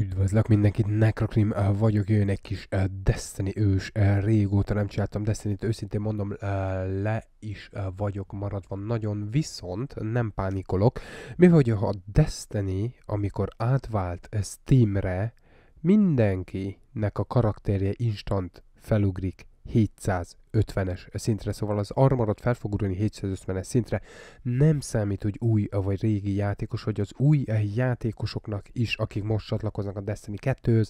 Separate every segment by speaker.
Speaker 1: Üdvözlök mindenkit, Necrocrim eh, vagyok, jön egy kis eh, Destiny ős, eh, régóta nem csináltam destiny őszintén mondom, le is vagyok maradva nagyon, viszont nem pánikolok, mivel ha a Destiny, amikor átvált Steamre, mindenkinek a karakterje instant felugrik 750-es szintre, szóval az armarod fel fog 750-es szintre. Nem számít, hogy új vagy régi játékos, hogy az új játékosoknak is, akik most csatlakoznak a Destiny 2-höz,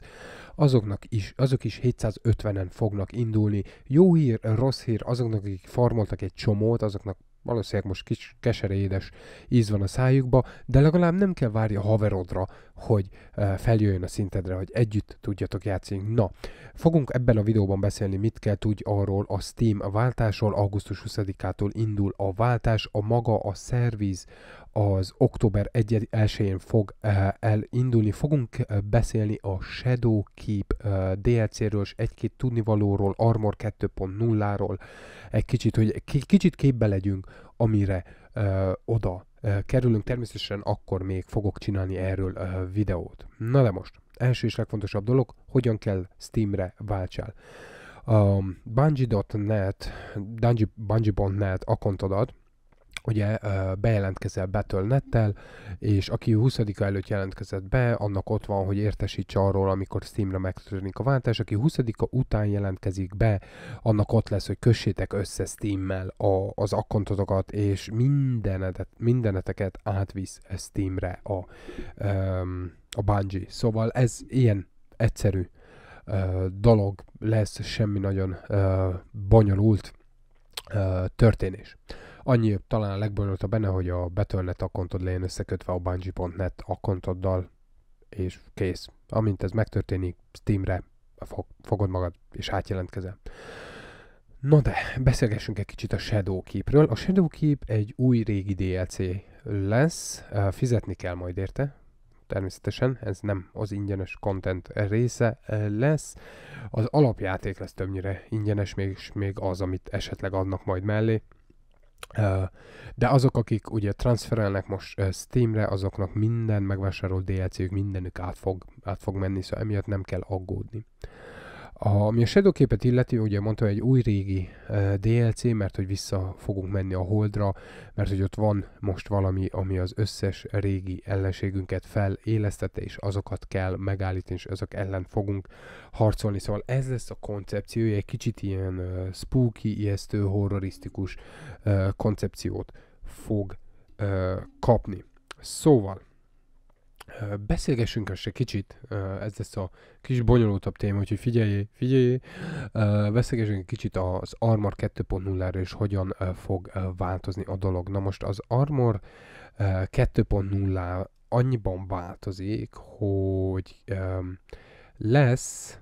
Speaker 1: azoknak is, azok is 750-en fognak indulni. Jó hír, rossz hír, azoknak, akik farmoltak egy csomót, azoknak valószínűleg most kis keserédes íz van a szájukba, de legalább nem kell várni a haverodra, hogy feljöjjön a szintedre, hogy együtt tudjatok játszani. Na, fogunk ebben a videóban beszélni, mit kell tudj arról a Steam váltásról. Augusztus 20-ától indul a váltás, a maga a szerviz az október 1-én fog elindulni. Fogunk beszélni a Shadowkeep DLC-ről, és egy-két tudnivalóról, Armor 2.0-ról, egy kicsit, hogy kicsit képbe legyünk, amire ö, oda ö, kerülünk, természetesen akkor még fogok csinálni erről ö, videót. Na de most, első és legfontosabb dolog, hogyan kell Steamre váltsál. A Bungie.net, Bungie.net akontodat, ugye bejelentkezel Battle.net-tel, és aki 20 előtt jelentkezett be, annak ott van, hogy értesítse arról, amikor Steamre megtörténik a váltás, aki 20 után jelentkezik be, annak ott lesz, hogy kössétek össze Steam-mel a, az akkontotokat, és mindenetet mindeneteket átvisz e Steamre a, a Bungie. Szóval ez ilyen egyszerű dolog lesz, semmi nagyon bonyolult történés. Annyi talán a legbonyolultabb benne, hogy a Battle.net akkontod legyen összekötve a Bungie.net akkontoddal, és kész. Amint ez megtörténik, Steamre fog, fogod magad, és átjelentkezel. Na de, beszélgessünk egy kicsit a Shadowkeep-ről. A Shadowkeep egy új régi DLC lesz, fizetni kell majd érte, természetesen, ez nem az ingyenes content része lesz. Az alapjáték lesz többnyire ingyenes, még, még az, amit esetleg adnak majd mellé. De azok, akik ugye transferelnek most Steamre, azoknak minden megvásárolt dlc ük mindenük át fog, át fog menni, szóval emiatt nem kell aggódni. A, ami a Shadow képet illeti, ugye mondta egy új régi uh, e, DLC, mert hogy vissza fogunk menni a Holdra, mert hogy ott van most valami, ami az összes régi ellenségünket felélesztette, és azokat kell megállítani, és azok ellen fogunk harcolni. Szóval ez lesz a koncepciója, egy kicsit ilyen uh, spooky, ijesztő, horrorisztikus uh, koncepciót fog uh, kapni. Szóval, Beszélgessünk össze kicsit, ez lesz a kis bonyolultabb téma, úgyhogy figyelj, figyelj, beszélgessünk egy kicsit az Armor 2.0-ra és hogyan fog változni a dolog. Na most az Armor 2.0 annyiban változik, hogy lesz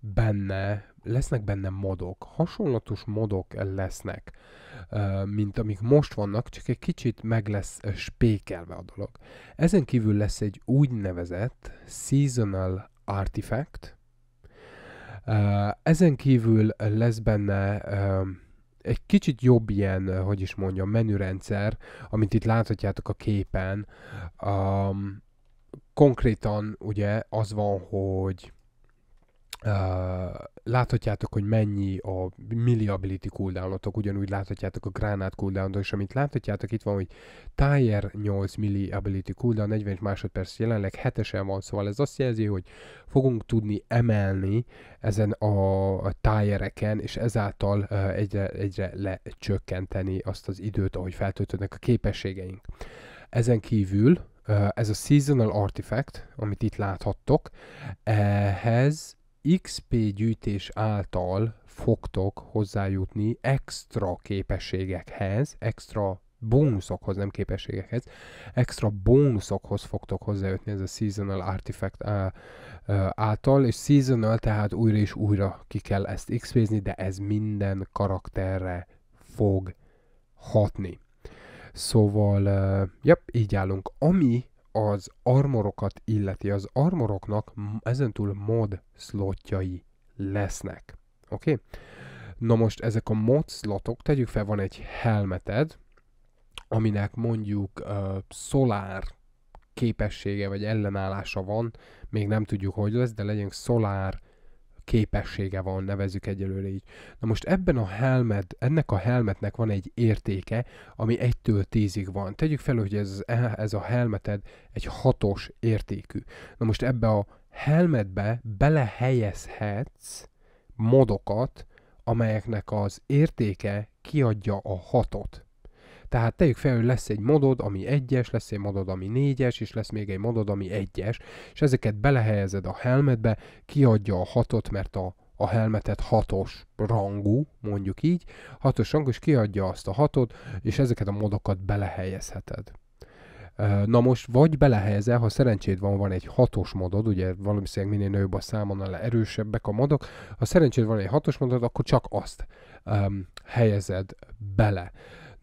Speaker 1: benne, lesznek benne modok, hasonlatos modok lesznek mint amik most vannak, csak egy kicsit meg lesz spékelve a dolog. Ezen kívül lesz egy úgynevezett seasonal artifact, ezen kívül lesz benne egy kicsit jobb ilyen, hogy is mondjam, menürendszer, amit itt láthatjátok a képen. konkrétan ugye az van, hogy láthatjátok, hogy mennyi a milliability ability cooldownok, ugyanúgy láthatjátok a gránát cooldownot, és amit láthatjátok itt van, hogy Tire 8 milliability cooldown, 40 másodperc jelenleg 7 van, szóval ez azt jelzi, hogy fogunk tudni emelni ezen a, a tájereken, és ezáltal egyre, egyre lecsökkenteni azt az időt, ahogy feltöltődnek a képességeink. Ezen kívül ez a Seasonal Artifact, amit itt láthattok, ehhez XP gyűjtés által fogtok hozzájutni extra képességekhez, extra bónuszokhoz, nem képességekhez, extra bónuszokhoz fogtok hozzájutni ez a Seasonal Artifact által, és Seasonal tehát újra és újra ki kell ezt xp de ez minden karakterre fog hatni. Szóval, uh, yep, így állunk. Ami az armorokat illeti, az armoroknak ezentúl mod slotjai lesznek. Oké? Okay? Na most ezek a mod slotok, tegyük fel, van egy helmeted, aminek mondjuk uh, szolár képessége vagy ellenállása van, még nem tudjuk, hogy lesz, de legyen szolár képessége van, nevezük egyelőre így. Na most ebben a helmet, ennek a helmetnek van egy értéke, ami 1-től 10-ig van. Tegyük fel, hogy ez, ez a helmeted egy hatos értékű. Na most ebbe a helmetbe belehelyezhetsz modokat, amelyeknek az értéke kiadja a hatot. Tehát tegyük fel, hogy lesz egy modod, ami egyes, lesz egy modod, ami négyes, és lesz még egy modod, ami egyes, és ezeket belehelyezed a helmetbe, kiadja a hatot, mert a a helmetet hatos rangú, mondjuk így, hatos rangú, és kiadja azt a hatot, és ezeket a modokat belehelyezheted. Na most vagy belehelyezel, ha szerencséd van, van egy hatos modod, ugye valószínűleg minél nagyobb a számon, annál erősebbek a modok, ha szerencséd van egy hatos modod, akkor csak azt um, helyezed bele.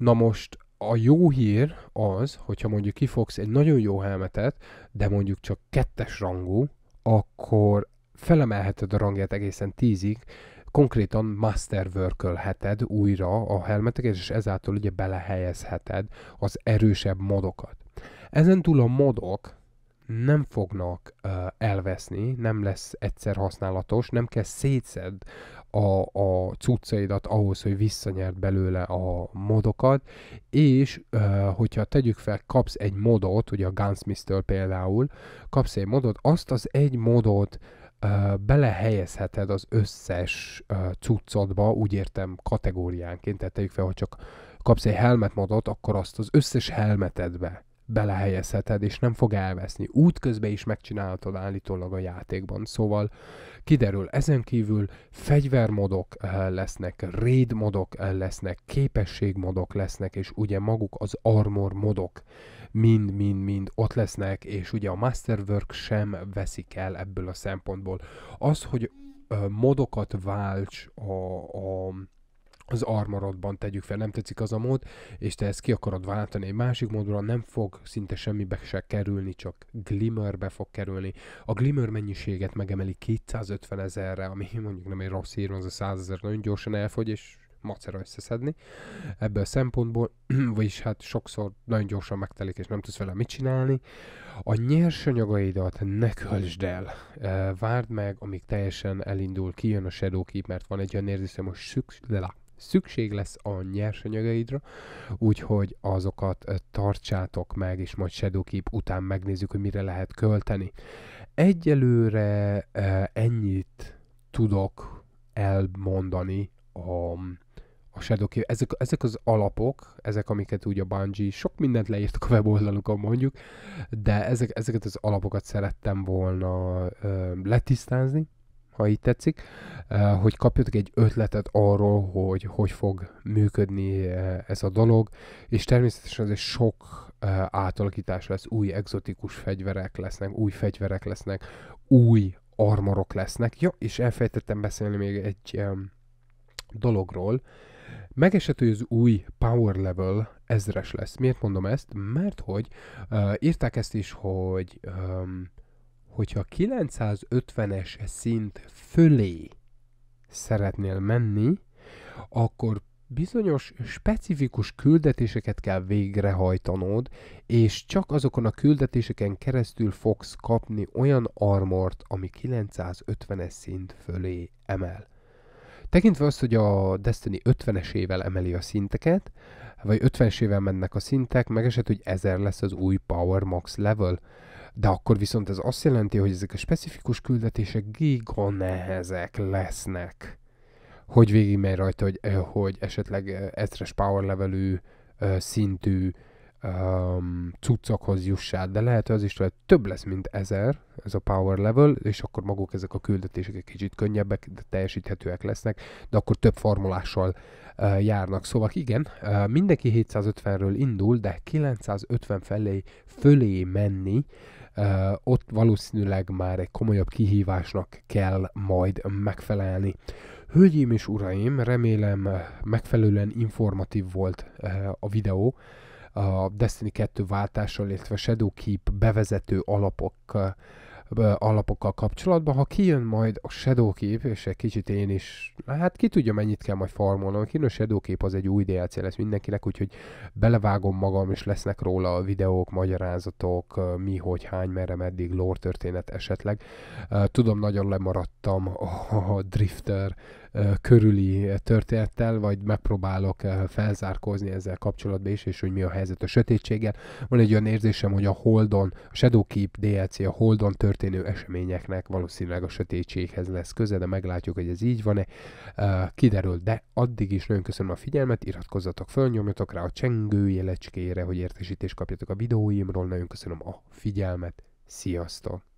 Speaker 1: Na most a jó hír az, hogyha mondjuk kifogsz egy nagyon jó helmetet, de mondjuk csak kettes rangú, akkor felemelheted a rangját egészen tízig, konkrétan masterworkölheted újra a helmeteket, és ezáltal ugye belehelyezheted az erősebb modokat. Ezen túl a modok nem fognak uh, elveszni, nem lesz egyszer használatos, nem kell szétszed a, a cuccaidat ahhoz, hogy visszanyerd belőle a modokat, és uh, hogyha tegyük fel, kapsz egy modot, ugye a Gunsmith-től például, kapsz egy modot, azt az egy modot Uh, belehelyezheted az összes uh, cuccodba, úgy értem kategóriánként, tehát tegyük fel, hogy csak kapsz egy helmet modot, akkor azt az összes helmetedbe belehelyezheted, és nem fog elveszni. Útközben is megcsinálhatod állítólag a játékban. Szóval kiderül, ezen kívül fegyvermodok eh, lesznek, raid modok eh, lesznek, képességmodok lesznek, és ugye maguk az armor modok mind-mind-mind ott lesznek, és ugye a Masterwork sem veszik el ebből a szempontból. Az, hogy eh, modokat válts a, a az armorodban tegyük fel, nem tetszik az a mód, és te ezt ki akarod váltani egy másik módra, nem fog szinte semmibe se kerülni, csak glimmerbe fog kerülni. A glimmer mennyiséget megemeli 250 ezerre, ami mondjuk nem egy rossz hír, az a 100 ezer nagyon gyorsan elfogy, és macera összeszedni ebből a szempontból, vagyis hát sokszor nagyon gyorsan megtelik, és nem tudsz vele mit csinálni. A nyersanyagaidat ne költsd el, várd meg, amíg teljesen elindul, kijön a Shadowkeep, mert van egy olyan érzés, hogy most szükség, szükség lesz a nyersanyagaidra, úgyhogy azokat tartsátok meg, és majd Shadowkeep után megnézzük, hogy mire lehet költeni. Egyelőre ennyit tudok elmondani a a ezek, ezek az alapok, ezek, amiket úgy a Bungie, sok mindent leírtak a weboldalukon mondjuk, de ezek, ezeket az alapokat szerettem volna ö, letisztázni, ha így tetszik, eh, hogy kapjatok egy ötletet arról, hogy hogy fog működni eh, ez a dolog, és természetesen ez egy sok eh, átalakítás lesz, új exotikus fegyverek lesznek, új fegyverek lesznek, új armorok lesznek. Ja, és elfejtettem beszélni még egy dologról. Megesett, hogy az új power level ezres lesz. Miért mondom ezt? Mert hogy uh, írták ezt is, hogy um, hogyha 950-es szint fölé szeretnél menni, akkor bizonyos specifikus küldetéseket kell végrehajtanod, és csak azokon a küldetéseken keresztül fogsz kapni olyan armort, ami 950-es szint fölé emel. Tekintve azt, hogy a Destiny 50-esével emeli a szinteket, vagy 50 sével éven mennek a szintek, meg eset, hogy 1000 lesz az új Power Max level. De akkor viszont ez azt jelenti, hogy ezek a specifikus küldetések giganehezek lesznek. Hogy végigmegy rajta, hogy, eh, hogy esetleg eh, ezres power levelű, eh, szintű um, cuccokhoz jussál, de lehet az is hogy több lesz, mint ezer, ez a power level, és akkor maguk ezek a küldetések egy kicsit könnyebbek, de teljesíthetőek lesznek, de akkor több formulással uh, járnak. Szóval igen, uh, mindenki 750-ről indul, de 950 felé fölé menni, Uh, ott valószínűleg már egy komolyabb kihívásnak kell majd megfelelni. Hölgyeim és uraim, remélem megfelelően informatív volt uh, a videó a Destiny 2 váltással, illetve Shadowkeep bevezető alapok alapokkal kapcsolatban, ha kijön majd a Shadowkeep, és egy kicsit én is, hát ki tudja mennyit kell majd farmolnom, kijön a Shadowkeep az egy új DLC lesz mindenkinek, úgyhogy belevágom magam, és lesznek róla a videók, magyarázatok, mi, hogy, hány, merre, meddig, lore történet esetleg. Tudom, nagyon lemaradtam a Drifter körüli történettel, vagy megpróbálok felzárkózni ezzel kapcsolatban is, és hogy mi a helyzet a sötétséggel. Van egy olyan érzésem, hogy a Holdon, a Shadowkeep DLC a Holdon történő eseményeknek valószínűleg a sötétséghez lesz köze, de meglátjuk, hogy ez így van-e. Kiderül, de addig is nagyon köszönöm a figyelmet, iratkozzatok föl, nyomjatok rá a csengő jelecskére, hogy értesítést kapjatok a videóimról, nagyon köszönöm a figyelmet, sziasztok!